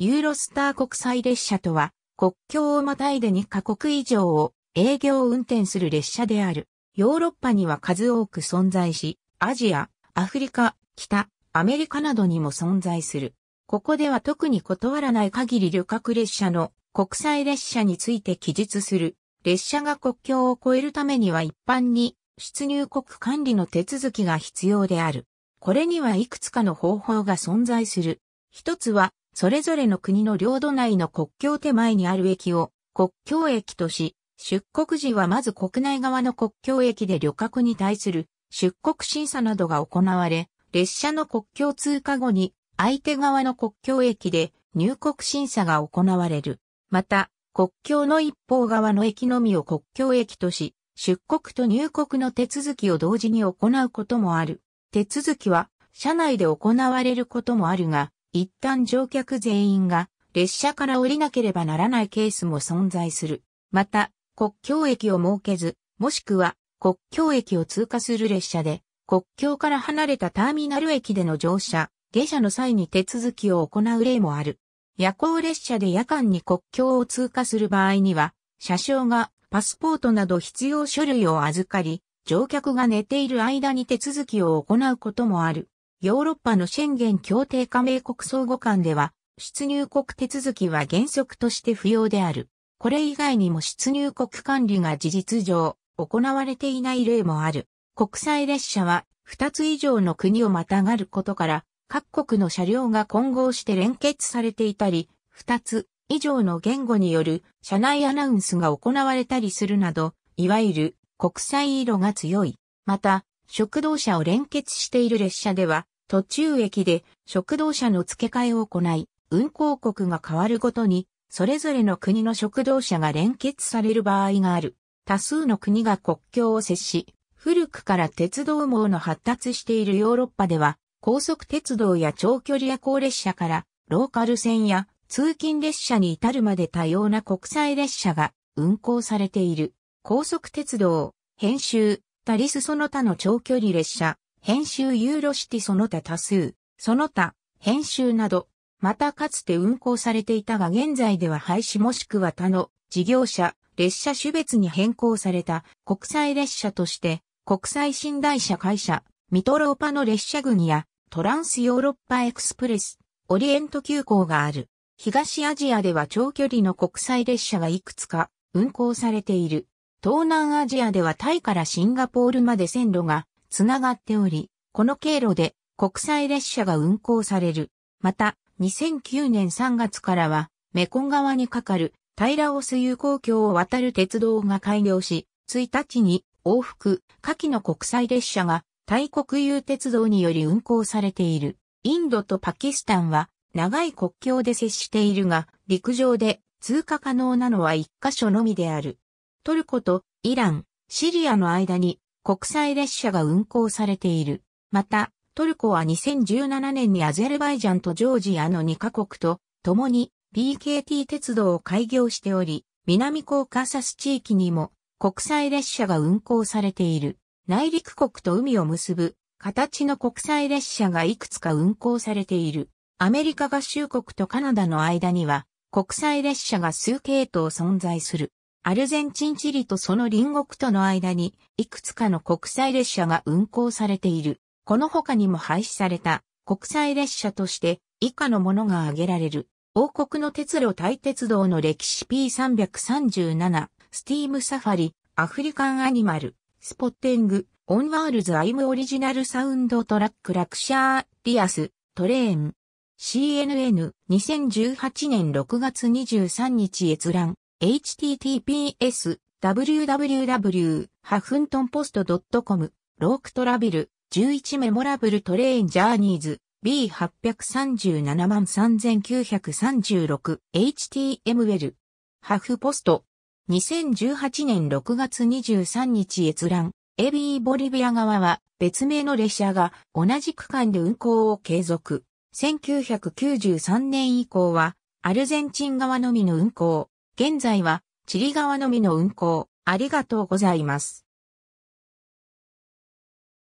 ユーロスター国際列車とは、国境をまたいで2カ国以上を営業運転する列車である。ヨーロッパには数多く存在し、アジア、アフリカ、北、アメリカなどにも存在する。ここでは特に断らない限り旅客列車の国際列車について記述する。列車が国境を越えるためには一般に出入国管理の手続きが必要である。これにはいくつかの方法が存在する。一つはそれぞれの国の領土内の国境手前にある駅を国境駅とし、出国時はまず国内側の国境駅で旅客に対する出国審査などが行われ、列車の国境通過後に相手側の国境駅で入国審査が行われる。また、国境の一方側の駅のみを国境駅とし、出国と入国の手続きを同時に行うこともある。手続きは、社内で行われることもあるが、一旦乗客全員が列車から降りなければならないケースも存在する。また、国境駅を設けず、もしくは国境駅を通過する列車で、国境から離れたターミナル駅での乗車、下車の際に手続きを行う例もある。夜行列車で夜間に国境を通過する場合には、車掌がパスポートなど必要書類を預かり、乗客が寝ている間に手続きを行うこともある。ヨーロッパの宣言協定加盟国相互間では、出入国手続きは原則として不要である。これ以外にも出入国管理が事実上行われていない例もある。国際列車は2つ以上の国をまたがることから各国の車両が混合して連結されていたり、2つ以上の言語による車内アナウンスが行われたりするなど、いわゆる国際色が強い。また、食堂車を連結している列車では、途中駅で食堂車の付け替えを行い、運行国が変わるごとに、それぞれの国の食堂車が連結される場合がある。多数の国が国境を接し、古くから鉄道網の発達しているヨーロッパでは、高速鉄道や長距離夜行列車から、ローカル線や通勤列車に至るまで多様な国際列車が運行されている。高速鉄道、編集、タリスその他の長距離列車、編集ユーロシティその他多数、その他、編集など、またかつて運行されていたが現在では廃止もしくは他の事業者、列車種別に変更された国際列車として、国際寝台車会社、ミトローパの列車群やトランスヨーロッパエクスプレス、オリエント急行がある。東アジアでは長距離の国際列車がいくつか運行されている。東南アジアではタイからシンガポールまで線路がつながっており、この経路で国際列車が運行される。また、2009年3月からは、メコン川に架かるタイラオス有効橋を渡る鉄道が開業し、1日に往復、夏季の国際列車がタイ国有鉄道により運行されている。インドとパキスタンは長い国境で接しているが、陸上で通過可能なのは1カ所のみである。トルコとイラン、シリアの間に国際列車が運行されている。また、トルコは2017年にアゼルバイジャンとジョージアの2カ国と共に BKT 鉄道を開業しており、南コーカサス地域にも国際列車が運行されている。内陸国と海を結ぶ形の国際列車がいくつか運行されている。アメリカ合衆国とカナダの間には国際列車が数系統存在する。アルゼンチンチリとその隣国との間に、いくつかの国際列車が運行されている。この他にも廃止された国際列車として以下のものが挙げられる。王国の鉄路大鉄道の歴史 P337、スティームサファリ、アフリカンアニマル、スポッティング、オンワールズアイムオリジナルサウンドトラックラクシャー、リアス、トレーン。CNN2018 年6月23日閲覧。https www.huffingtonpost.com ロークトラビル11メモラブルトレインジャーニーズ B8373936 html ハフポスト2018年6月23日閲覧エビーボリビア側は別名の列車が同じ区間で運行を継続1993年以降はアルゼンチン側のみの運行現在は、チリ側のみの運行、ありがとうございます。